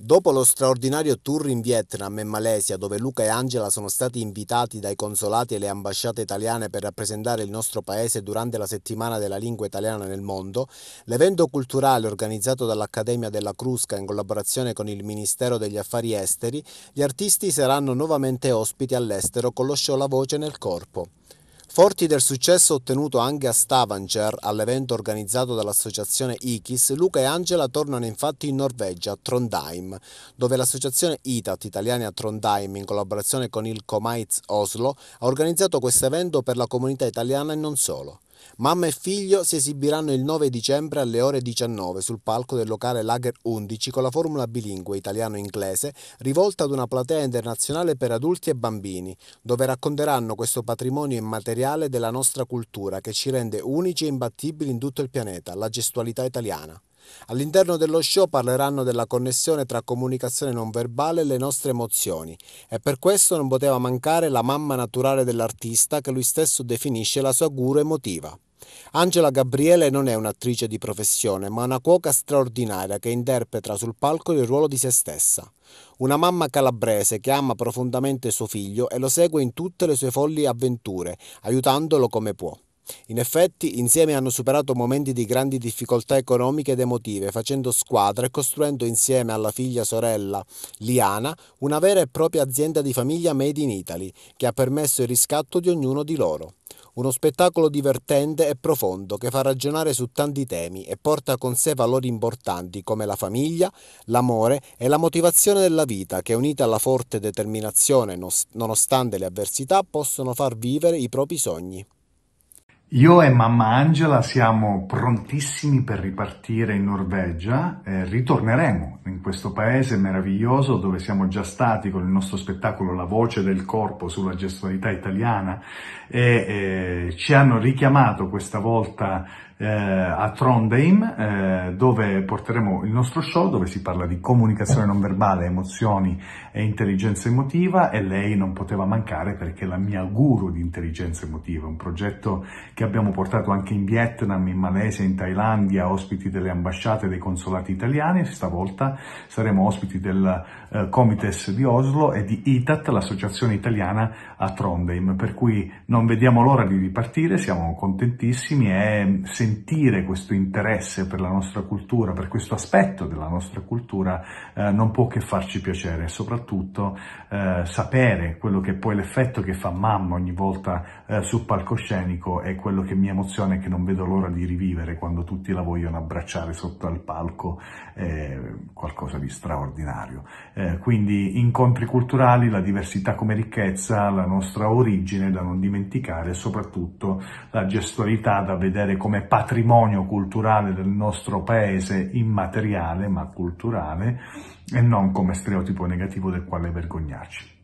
Dopo lo straordinario tour in Vietnam e Malesia, dove Luca e Angela sono stati invitati dai consolati e le ambasciate italiane per rappresentare il nostro paese durante la settimana della lingua italiana nel mondo, l'evento culturale organizzato dall'Accademia della Crusca in collaborazione con il Ministero degli Affari Esteri, gli artisti saranno nuovamente ospiti all'estero con lo show La Voce nel Corpo. Forti del successo ottenuto anche a Stavanger all'evento organizzato dall'associazione IKIS, Luca e Angela tornano infatti in Norvegia, a Trondheim, dove l'associazione ITAT Italiani a Trondheim in collaborazione con il Comites Oslo ha organizzato questo evento per la comunità italiana e non solo. Mamma e figlio si esibiranno il 9 dicembre alle ore 19 sul palco del locale Lager 11 con la formula bilingue italiano-inglese rivolta ad una platea internazionale per adulti e bambini, dove racconteranno questo patrimonio immateriale della nostra cultura che ci rende unici e imbattibili in tutto il pianeta, la gestualità italiana. All'interno dello show parleranno della connessione tra comunicazione non verbale e le nostre emozioni e per questo non poteva mancare la mamma naturale dell'artista che lui stesso definisce la sua guru emotiva. Angela Gabriele non è un'attrice di professione, ma una cuoca straordinaria che interpreta sul palco il ruolo di se stessa. Una mamma calabrese che ama profondamente suo figlio e lo segue in tutte le sue folli avventure, aiutandolo come può. In effetti, insieme hanno superato momenti di grandi difficoltà economiche ed emotive, facendo squadra e costruendo insieme alla figlia sorella Liana una vera e propria azienda di famiglia made in Italy, che ha permesso il riscatto di ognuno di loro. Uno spettacolo divertente e profondo che fa ragionare su tanti temi e porta con sé valori importanti come la famiglia, l'amore e la motivazione della vita che unita alla forte determinazione nonostante le avversità possono far vivere i propri sogni. Io e mamma Angela siamo prontissimi per ripartire in Norvegia, e ritorneremo in questo paese meraviglioso dove siamo già stati con il nostro spettacolo La voce del corpo sulla gestualità italiana e eh, ci hanno richiamato questa volta eh, a Trondheim eh, dove porteremo il nostro show dove si parla di comunicazione non verbale, emozioni e intelligenza emotiva e lei non poteva mancare perché è la mia guru di intelligenza emotiva, un progetto che abbiamo portato anche in Vietnam, in Malesia, in Thailandia, ospiti delle ambasciate e dei consolati italiani e stavolta saremo ospiti del eh, Comites di Oslo e di ITAT, l'associazione italiana a Trondheim, per cui non vediamo l'ora di ripartire, siamo contentissimi e sentiamo sentire questo interesse per la nostra cultura, per questo aspetto della nostra cultura, eh, non può che farci piacere e soprattutto eh, sapere quello che poi l'effetto che fa mamma ogni volta eh, sul palcoscenico è quello che mi emoziona e che non vedo l'ora di rivivere quando tutti la vogliono abbracciare sotto al palco, qualcosa di straordinario. Eh, quindi incontri culturali, la diversità come ricchezza, la nostra origine da non dimenticare e soprattutto la gestualità da vedere come parte patrimonio culturale del nostro paese immateriale ma culturale e non come stereotipo negativo del quale vergognarci.